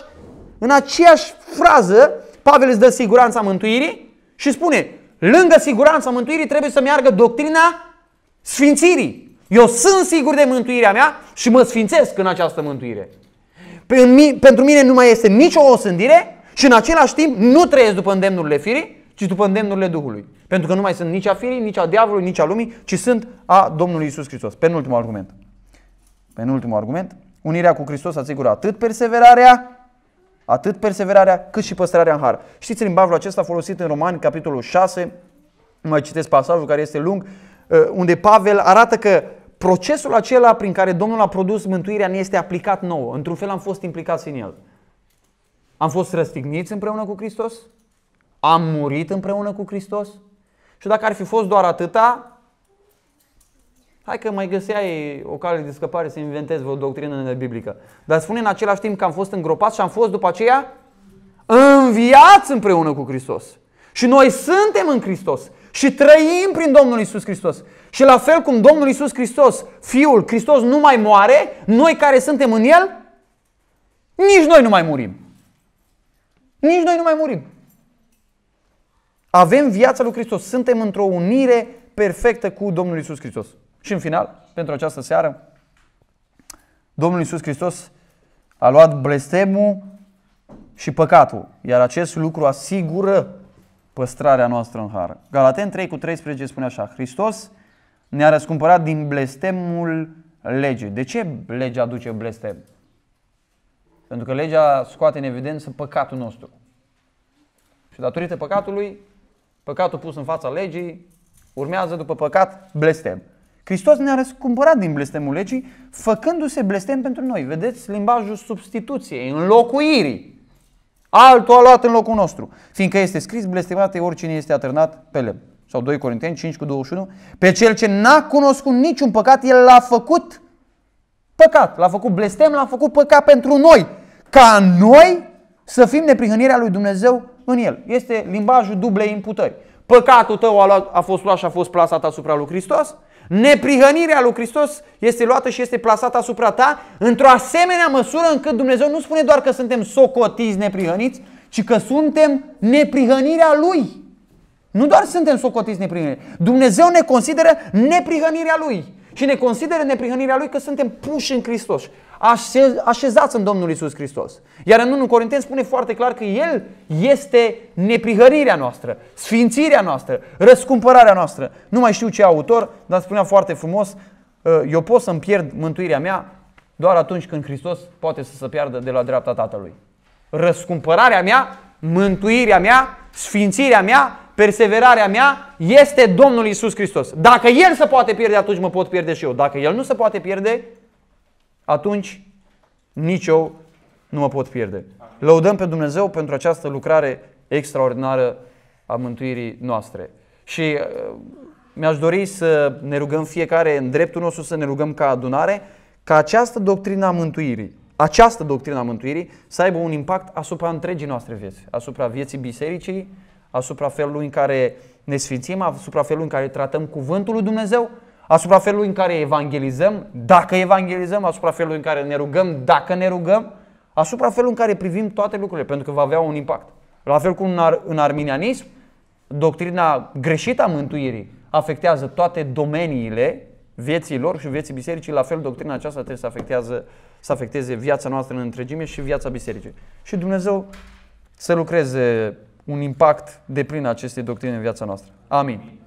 în aceeași frază, Pavel îți dă siguranța mântuirii și spune, lângă siguranța mântuirii trebuie să meargă doctrina sfințirii. Eu sunt sigur de mântuirea mea și mă sfințesc în această mântuire. Pentru mine nu mai este nicio osândire și în același timp nu trăiesc după îndemnurile firii, ci după îndemnurile Duhului. Pentru că nu mai sunt nici a firii, nici a diavolului, nici a lumii, ci sunt a Domnului Isus Hristos. Penultimul argument. Penultimul argument. Unirea cu Hristos asigură atât perseverarea, atât perseverarea, cât și păstrarea în har. Știți limbajul acesta folosit în Romani, capitolul 6, mai citesc pasajul care este lung, ă, unde Pavel arată că procesul acela prin care Domnul a produs mântuirea ne este aplicat nouă. Într-un fel am fost implicați în el. Am fost răstigniți împreună cu Hristos? Am murit împreună cu Hristos? Și dacă ar fi fost doar atâta, hai că mai găseai o cale de scăpare să inventezi o doctrină biblică. Dar spune în același timp că am fost îngropați și am fost după aceea înviați împreună cu Hristos. Și noi suntem în Hristos și trăim prin Domnul Isus Hristos. Și la fel cum Domnul Isus Hristos, Fiul, Hristos nu mai moare, noi care suntem în El, nici noi nu mai murim. Nici noi nu mai murim. Avem viața lui Hristos. Suntem într-o unire perfectă cu Domnul Isus Hristos. Și în final, pentru această seară, Domnul Isus Hristos a luat blestemul și păcatul, iar acest lucru asigură păstrarea noastră în har. Galaten 3 cu 13 spune așa, Hristos ne-a răscumpărat din blestemul legii. De ce legea aduce blestem? Pentru că legea scoate în evidență păcatul nostru. Și datorită păcatului, păcatul pus în fața legii, urmează după păcat blestem. Hristos ne-a răscumpărat din blestemul legii, făcându-se blestem pentru noi. Vedeți limbajul substituției, înlocuirii. Altul a luat în locul nostru, fiindcă este scris blestemat e oricine este atârnat pe lemn. Sau 2 Corinteni 5 cu 21. Pe cel ce n-a cunoscut niciun păcat, el l-a făcut păcat. L-a făcut blestem, l-a făcut păcat pentru noi ca noi să fim neprihănirea lui Dumnezeu în el. Este limbajul dublei imputări. Păcatul tău a, luat, a fost luat și a fost plasat asupra lui Hristos. Neprihănirea lui Hristos este luată și este plasată asupra ta într-o asemenea măsură încât Dumnezeu nu spune doar că suntem socotiți neprihăniți, ci că suntem neprihănirea Lui. Nu doar suntem socotiți neprihăniți. Dumnezeu ne consideră neprihănirea Lui și ne consideră neprihănirea Lui că suntem puși în Hristos, așezați în Domnul Isus Hristos. Iar în 1 Corinteni spune foarte clar că El este neprihănirea noastră, sfințirea noastră, răscumpărarea noastră. Nu mai știu ce autor, dar spunea foarte frumos, ă, eu pot să-mi pierd mântuirea mea doar atunci când Hristos poate să se piardă de la dreapta Tatălui. Răscumpărarea mea mântuirea mea, sfințirea mea, perseverarea mea este Domnul Isus Hristos. Dacă El se poate pierde, atunci mă pot pierde și eu. Dacă El nu se poate pierde, atunci nici eu nu mă pot pierde. Lăudăm pe Dumnezeu pentru această lucrare extraordinară a mântuirii noastre. Și uh, mi-aș dori să ne rugăm fiecare în dreptul nostru să ne rugăm ca adunare ca această doctrină a mântuirii această doctrină a mântuirii să aibă un impact asupra întregii noastre vieți, asupra vieții bisericii, asupra felului în care ne sfințim, asupra felului în care tratăm cuvântul lui Dumnezeu, asupra felului în care evangelizăm, dacă evangelizăm, asupra felului în care ne rugăm, dacă ne rugăm, asupra felului în care privim toate lucrurile, pentru că va avea un impact. La fel cum în, arminianism, doctrina greșită a mântuirii afectează toate domeniile vieții lor și vieții bisericii, la fel doctrina aceasta trebuie să afectează să afecteze viața noastră în întregime și viața bisericii. Și Dumnezeu să lucreze un impact de plin aceste doctrine în viața noastră. Amin.